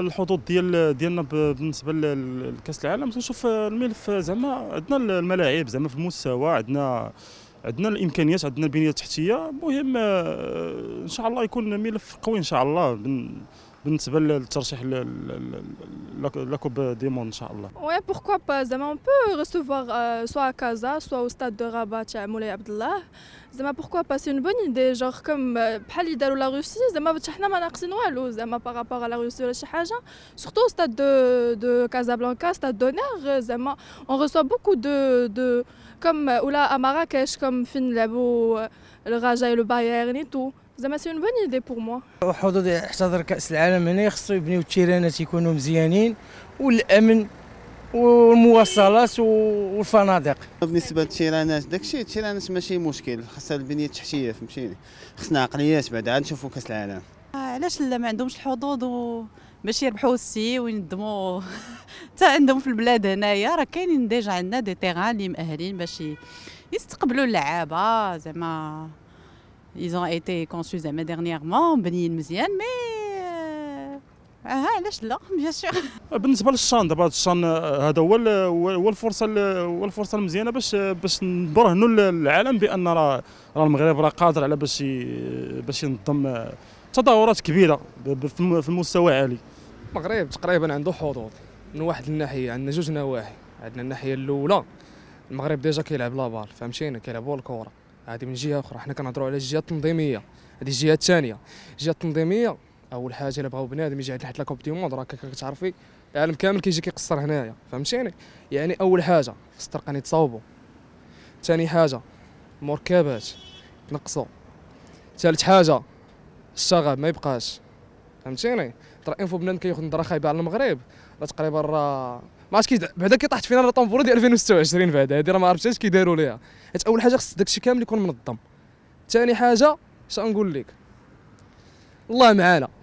الحظوظ ديال ديالنا بالنسبه لكاس العالم تنشوف آه، الملف آه، زعما عندنا الملاعب زعما في المستوى عندنا عندنا الامكانيات عندنا البنيه التحتيه المهم آه، ان شاء الله يكون ملف قوي ان شاء الله concernant le tirage au pourquoi pas on peut recevoir euh, soit à Kaza, soit au stade de Rabat à Moulay Abdullah. pourquoi pas une bonne idée genre comme euh, bahali ou la Russie comme حنا مناقصين والو comme par rapport à la Russie Surtout au surtout stade de de Casablanca stade d'honneur euh, on reçoit beaucoup de de comme ou là à Marrakech comme fin le le Raja et le Bayern et tout زعما سي اون بون ايدي بور موا حظوظ يحتضر كاس العالم هنا خصو يبنيو التيرانات يكونوا مزيانين والامن والمواصلات والفنادق بالنسبه للتيرانات داكشي التيرانات ماشي مشكل خاصها البنيه التحتيه فهمتيني خصنا عقليات بعد عاد نشوفوا كاس العالم آه، علاش لا ما عندهمش الحظوظ باش يربحوا السي وينظموا حتى عندهم في البلاد هنايا راه كاينين ديجا عندنا دي تيغان اللي مأهلين باش يستقبلوا اللعابه زعما ils ont été conçus زعما dernièrement بنيين مزيان مي اه علاش لا بيان سور بالنسبه للشان دابا الشان هذا هو هو الفرصه هو الفرصه المزيانه باش باش نبرهنوا للعالم بان راه راه المغرب راه قادر على باش باش ينظم تظاهرات كبيره في المستوى عالي المغرب تقريبا عنده حظوظ من واحد الناحيه عندنا جوج نواحي عندنا الناحيه الاولى المغرب ديجا كيلعب لا بال فهمتيني كيلعبوا الكره هذه من جهه اخرى حنا كنهضروا على الجهه التنظيميه هذه الجهه الثانيه الجهه التنظيميه اول حاجه الا بغاو بنادم يجي عند لحد لاكوب دي موند راك كتعرفي العالم كامل كيجي كيقصر هنايا فهمتيني يعني اول حاجه خص الطرقان يتصاوبوا ثاني حاجه المركبات تنقصوا ثالث حاجه الشغب ما يبقاش فهمتيني ترى انفو بنادم كياخذ نظره خايبه على المغرب راه تقريبا راه ما عرفتش كي بعدا كي طاحت فينا لا ديال 2026 بعدا هذه راه ما عرفتش كي داروا ليها حيت اول حاجه خص داكشي كامل يكون منظم ثاني حاجه اش نقول لك الله معانا